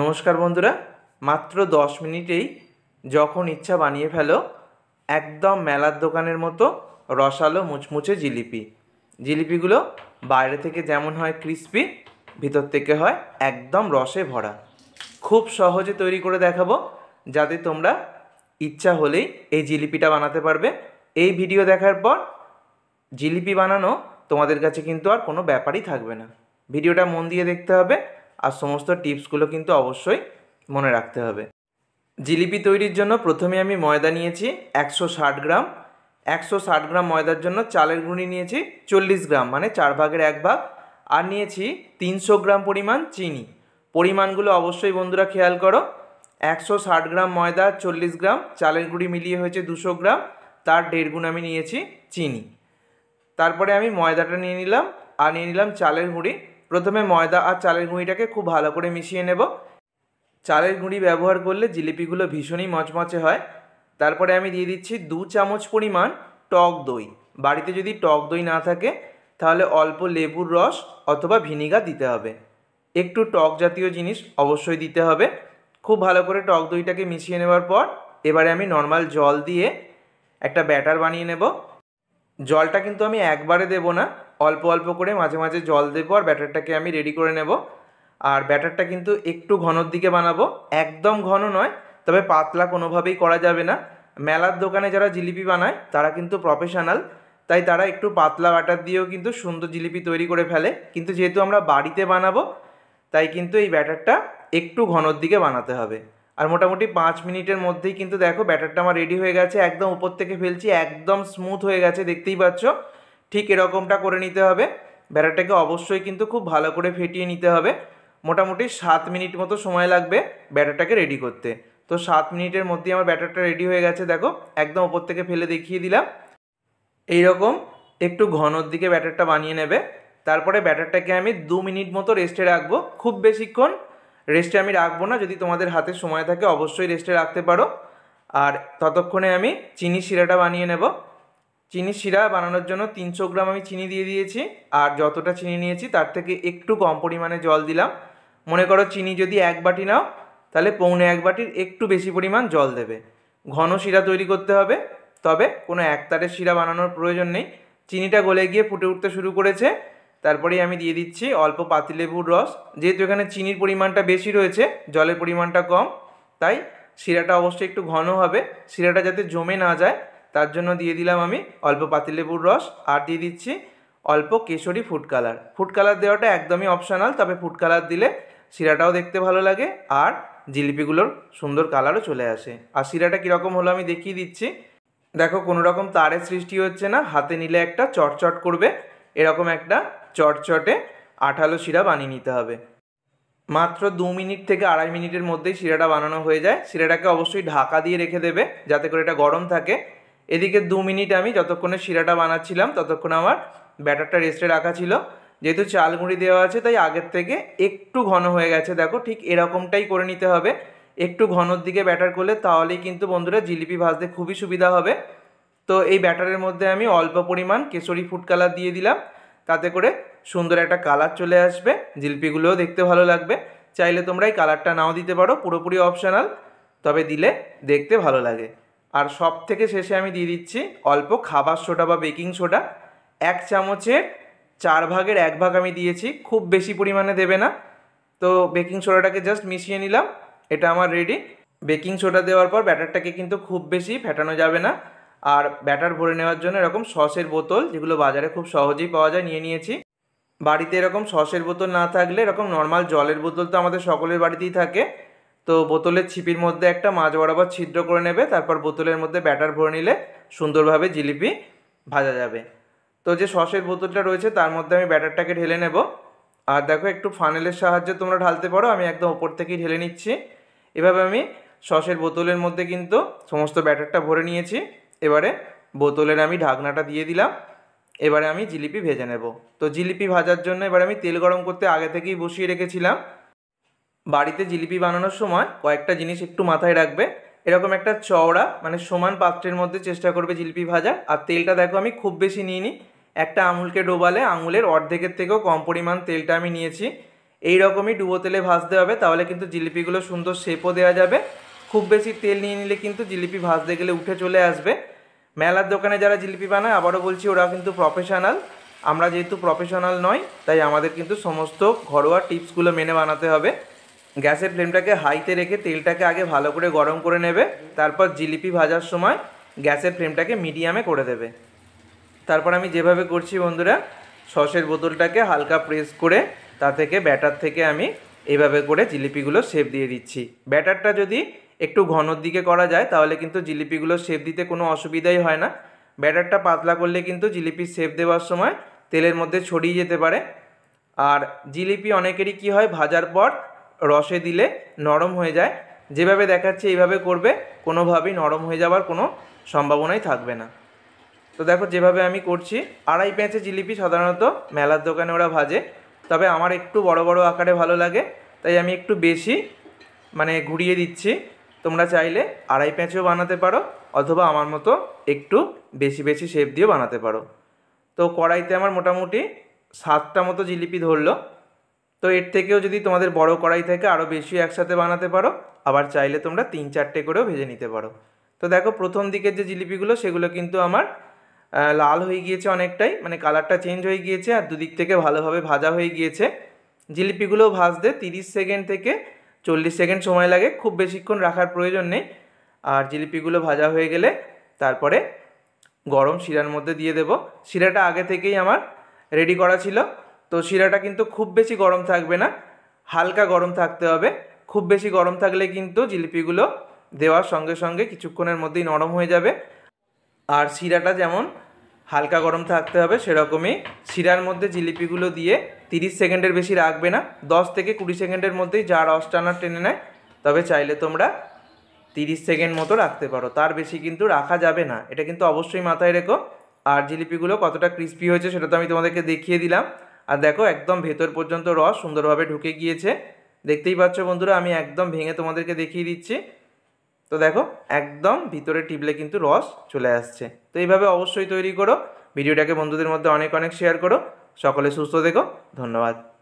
নমস্কার বন্ধুরা মাত্র দশ মিনিটেই যখন ইচ্ছা বানিয়ে ফেলো একদম মেলার দোকানের মতো রসালো মুচমুচে জিলিপি জিলিপিগুলো বাইরে থেকে যেমন হয় ক্রিস্পি ভিতর থেকে হয় একদম রসে ভরা খুব সহজে তৈরি করে দেখাবো যাতে তোমরা ইচ্ছা হলেই এই জিলিপিটা বানাতে পারবে এই ভিডিও দেখার পর জিলিপি বানানো তোমাদের কাছে কিন্তু আর কোনো ব্যাপারই থাকবে না ভিডিওটা মন দিয়ে দেখতে হবে আর সমস্ত টিপসগুলো কিন্তু অবশ্যই মনে রাখতে হবে জিলিপি তৈরির জন্য প্রথমে আমি ময়দা নিয়েছি একশো ষাট গ্রাম একশো ষাট গ্রাম ময়দার জন্য চালের গুঁড়ি নিয়েছি চল্লিশ গ্রাম মানে চার ভাগের এক ভাগ আর নিয়েছি তিনশো গ্রাম পরিমাণ চিনি পরিমাণগুলো অবশ্যই বন্ধুরা খেয়াল করো একশো ষাট গ্রাম ময়দা চল্লিশ গ্রাম চালের গুঁড়ি মিলিয়ে হয়েছে দুশো গ্রাম তার দেড় গুণ আমি নিয়েছি চিনি তারপরে আমি ময়দাটা নিয়ে নিলাম আর নিয়ে নিলাম চালের গুঁড়ি প্রথমে ময়দা আর চালের গুঁড়িটাকে খুব ভালো করে মিশিয়ে নেব চালের গুঁড়ি ব্যবহার করলে জিলিপিগুলো ভীষণই মচমচে হয় তারপরে আমি দিয়ে দিচ্ছি দু চামচ পরিমাণ টক দই বাড়িতে যদি টক দই না থাকে তাহলে অল্প লেবুর রস অথবা ভিনিগার দিতে হবে একটু টক জাতীয় জিনিস অবশ্যই দিতে হবে খুব ভালো করে টক দইটাকে মিশিয়ে নেবার পর এবারে আমি নর্মাল জল দিয়ে একটা ব্যাটার বানিয়ে নেব জলটা কিন্তু আমি একবারে দেব না অল্প অল্প করে মাঝে মাঝে জল দেবো আর ব্যাটারটাকে আমি রেডি করে নেব আর ব্যাটারটা কিন্তু একটু ঘনর দিকে বানাবো একদম ঘন নয় তবে পাতলা কোনোভাবেই করা যাবে না মেলার দোকানে যারা জিলিপি বানায় তারা কিন্তু প্রফেশনাল তাই তারা একটু পাতলা ব্যাটার দিয়েও কিন্তু সুন্দর জিলিপি তৈরি করে ফেলে কিন্তু যেহেতু আমরা বাড়িতে বানাবো তাই কিন্তু এই ব্যাটারটা একটু ঘনর দিকে বানাতে হবে আর মোটামুটি পাঁচ মিনিটের মধ্যেই কিন্তু দেখো ব্যাটারটা আমার রেডি হয়ে গেছে একদম উপর থেকে ফেলছি একদম স্মুথ হয়ে গেছে দেখতেই পাচ্ছ ঠিক এরকমটা করে নিতে হবে ব্যাটারটাকে অবশ্যই কিন্তু খুব ভালো করে ফেটিয়ে নিতে হবে মোটামুটি সাত মিনিট মতো সময় লাগবে ব্যাটারটাকে রেডি করতে তো সাত মিনিটের মধ্যেই আমার ব্যাটারটা রেডি হয়ে গেছে দেখো একদম ওপর থেকে ফেলে দেখিয়ে দিলাম এই রকম একটু ঘনর দিকে ব্যাটারটা বানিয়ে নেবে তারপরে ব্যাটারটাকে আমি দু মিনিট মতো রেস্টে রাখবো খুব বেশিক্ষণ রেস্টে আমি রাখবো না যদি তোমাদের হাতে সময় থাকে অবশ্যই রেস্টে রাখতে পারো আর ততক্ষণে আমি চিনি শিরাটা বানিয়ে নেব চিনি শিরা বানানোর জন্য তিনশো গ্রাম আমি চিনি দিয়ে দিয়েছি আর যতটা চিনি নিয়েছি তার থেকে একটু কম পরিমাণে জল দিলাম মনে করো চিনি যদি এক বাটি নাও তাহলে পৌনে এক বাটির একটু বেশি পরিমাণ জল দেবে ঘন শিরা তৈরি করতে হবে তবে কোনো একতারের শিরা বানানোর প্রয়োজন নেই চিনিটা গলে গিয়ে ফুটে উঠতে শুরু করেছে তারপরেই আমি দিয়ে দিচ্ছি অল্প পাতিলেবুর রস যেহেতু এখানে চিনির পরিমাণটা বেশি রয়েছে জলের পরিমাণটা কম তাই শিরাটা অবশ্যই একটু ঘন হবে শিরাটা যাতে জমে না যায় তার জন্য দিয়ে দিলাম আমি অল্প পাতিলেবুর রস আর দিয়ে দিচ্ছি অল্প কেশরি ফুড কালার ফুড কালার দেওয়াটা একদমই অপশনাল তবে ফুড কালার দিলে শিরাটাও দেখতে ভালো লাগে আর জিলিপিগুলোর সুন্দর কালারও চলে আসে আর শিরাটা কীরকম হলো আমি দেখিয়ে দিচ্ছি দেখো কোনো রকম তারের সৃষ্টি হচ্ছে না হাতে নিলে একটা চটচট করবে এরকম একটা চটচটে আঠালো শিরা বানিয়ে নিতে হবে মাত্র দু মিনিট থেকে আড়াই মিনিটের মধ্যেই শিরাটা বানানো হয়ে যায় শিরাটাকে অবশ্যই ঢাকা দিয়ে রেখে দেবে যাতে করে এটা গরম থাকে এদিকে দু মিনিট আমি যতক্ষণে শিরাটা বানাচ্ছিলাম ততক্ষণ আমার ব্যাটারটা রেস্টে রাখা ছিল যেহেতু চালগুঁড়ি দেওয়া আছে তাই আগের থেকে একটু ঘন হয়ে গেছে দেখো ঠিক এরকমটাই করে নিতে হবে একটু ঘনর দিকে ব্যাটার করলে তাহলেই কিন্তু বন্ধুরা জিলিপি ভাজতে খুবই সুবিধা হবে তো এই ব্যাটারের মধ্যে আমি অল্প পরিমাণ কেশরি ফুড কালার দিয়ে দিলাম তাতে করে সুন্দর একটা কালার চলে আসবে জিলিপিগুলোও দেখতে ভালো লাগবে চাইলে তোমরা এই কালারটা নাও দিতে পারো পুরোপুরি অপশানাল তবে দিলে দেখতে ভালো লাগে আর সব থেকে শেষে আমি দিয়ে দিচ্ছি অল্প খাবার সোডা বা বেকিং সোডা এক চামচের চার ভাগের এক ভাগ আমি দিয়েছি খুব বেশি পরিমাণে দেবে না তো বেকিং সোডাটাকে জাস্ট মিশিয়ে নিলাম এটা আমার রেডি বেকিং সোডা দেওয়ার পর ব্যাটারটাকে কিন্তু খুব বেশি ফেটানো যাবে না আর ব্যাটার ভরে নেওয়ার জন্য এরকম সসের বোতল যেগুলো বাজারে খুব সহজেই পাওয়া যায় নিয়ে নিয়েছি বাড়িতে এরকম সসের বোতল না থাকলে এরকম নর্মাল জলের বোতল তো আমাদের সকলের বাড়িতেই থাকে তো বোতলের ছিপির মধ্যে একটা মাছ বরাবর ছিদ্র করে নেবে তারপর বোতলের মধ্যে ব্যাটার ভরে নিলে সুন্দরভাবে জিলিপি ভাজা যাবে তো যে সসের বোতলটা রয়েছে তার মধ্যে আমি ব্যাটারটাকে ঢেলে নেব আর দেখো একটু ফানেলের সাহায্যে তোমরা ঢালতে পারো আমি একদম ওপর থেকেই ঢেলে নিচ্ছি এভাবে আমি সসের বোতলের মধ্যে কিন্তু সমস্ত ব্যাটারটা ভরে নিয়েছি এবারে বোতলের আমি ঢাকনাটা দিয়ে দিলাম এবারে আমি জিলিপি ভেজে নেব তো জিলিপি ভাজার জন্য এবার আমি তেল গরম করতে আগে থেকেই বসিয়ে রেখেছিলাম বাড়িতে জিলিপি বানানোর সময় কয়েকটা জিনিস একটু মাথায় রাখবে এরকম একটা চওড়া মানে সমান পাত্রের মধ্যে চেষ্টা করবে জিলিপি ভাজা আর তেলটা দেখো আমি খুব বেশি নিই একটা আঙুলকে ডোবালে আঙুলের অর্ধেকের থেকেও কম পরিমাণ তেলটা আমি নিয়েছি এই রকমই ডুবো তেলে ভাজতে হবে তাহলে কিন্তু জিলিপিগুলো সুন্দর শেপও দেওয়া যাবে খুব বেশি তেল নিয়ে নিলে কিন্তু জিলিপি ভাজতে গেলে উঠে চলে আসবে মেলার দোকানে যারা জিলিপি বানায় আবারও বলছি ওরা কিন্তু প্রফেশনাল আমরা যেহেতু প্রফেশনাল নয় তাই আমাদের কিন্তু সমস্ত ঘরোয়া টিপসগুলো মেনে বানাতে হবে গ্যাসের ফ্লেমটাকে হাইতে রেখে তেলটাকে আগে ভালো করে গরম করে নেবে তারপর জিলিপি ভাজার সময় গ্যাসের ফ্লেমটাকে মিডিয়ামে করে দেবে তারপর আমি যেভাবে করছি বন্ধুরা সসের বোতলটাকে হালকা প্রেস করে তা থেকে ব্যাটার থেকে আমি এভাবে করে জিলিপিগুলো শেপ দিয়ে দিচ্ছি ব্যাটারটা যদি একটু ঘনর দিকে করা যায় তাহলে কিন্তু জিলিপিগুলো শেপ দিতে কোনো অসুবিধাই হয় না ব্যাটারটা পাতলা করলে কিন্তু জিলিপি শেপ দেওয়ার সময় তেলের মধ্যে ছড়িয়ে যেতে পারে আর জিলিপি অনেকেরই কি হয় ভাজার পর রসে দিলে নরম হয়ে যায় যেভাবে দেখাচ্ছে এইভাবে করবে কোনোভাবেই নরম হয়ে যাওয়ার কোনো সম্ভাবনাই থাকবে না তো দেখো যেভাবে আমি করছি আড়াই পেঁচে জিলিপি সাধারণত মেলার দোকানে ওরা ভাজে তবে আমার একটু বড় বড় আকারে ভালো লাগে তাই আমি একটু বেশি মানে ঘুরিয়ে দিচ্ছি তোমরা চাইলে আড়াই পেঁচেও বানাতে পারো অথবা আমার মতো একটু বেশি বেশি শেপ দিয়েও বানাতে পারো তো কড়াইতে আমার মোটামুটি সাতটা মতো জিলিপি ধরলো তো এর থেকেও যদি তোমাদের বড় কড়াই থাকে আরও বেশি একসাথে বানাতে পারো আবার চাইলে তোমরা তিন চারটে করেও ভেজে নিতে পারো তো দেখো প্রথম দিকের যে জিলিপিগুলো সেগুলো কিন্তু আমার লাল হয়ে গিয়েছে অনেকটাই মানে কালারটা চেঞ্জ হয়ে গিয়েছে আর দুদিক থেকে ভালোভাবে ভাজা হয়ে গিয়েছে জিলিপিগুলো ভাজতে তিরিশ সেকেন্ড থেকে চল্লিশ সেকেন্ড সময় লাগে খুব বেশিক্ষণ রাখার প্রয়োজন নেই আর জিলিপিগুলো ভাজা হয়ে গেলে তারপরে গরম শিরার মধ্যে দিয়ে দেব শিরাটা আগে থেকেই আমার রেডি করা ছিল তো শিরাটা কিন্তু খুব বেশি গরম থাকবে না হালকা গরম থাকতে হবে খুব বেশি গরম থাকলে কিন্তু জিলিপিগুলো দেওয়ার সঙ্গে সঙ্গে কিছুক্ষণের মধ্যেই নরম হয়ে যাবে আর শিরাটা যেমন হালকা গরম থাকতে হবে সেরকমই শিরার মধ্যে জিলিপিগুলো দিয়ে 30 সেকেন্ডের বেশি রাখবে না 10 থেকে কুড়ি সেকেন্ডের মধ্যেই যা রস টানা টেনে নেয় তবে চাইলে তোমরা 30 সেকেন্ড মতো রাখতে পারো তার বেশি কিন্তু রাখা যাবে না এটা কিন্তু অবশ্যই মাথায় রেখো আর জিলিপিগুলো কতটা ক্রিস্পি হয়েছে সেটা তো আমি তোমাদেরকে দেখিয়ে দিলাম আর দেখো একদম ভেতর পর্যন্ত রস সুন্দরভাবে ঢুকে গিয়েছে দেখতেই পাচ্ছ বন্ধুরা আমি একদম ভেঙে তোমাদেরকে দেখিয়ে দিচ্ছি তো দেখো একদম ভিতরে টিপলে কিন্তু রস চলে আসছে তো এইভাবে অবশ্যই তৈরি করো ভিডিওটাকে বন্ধুদের মধ্যে অনেক অনেক শেয়ার করো সকলে সুস্থ দেখো ধন্যবাদ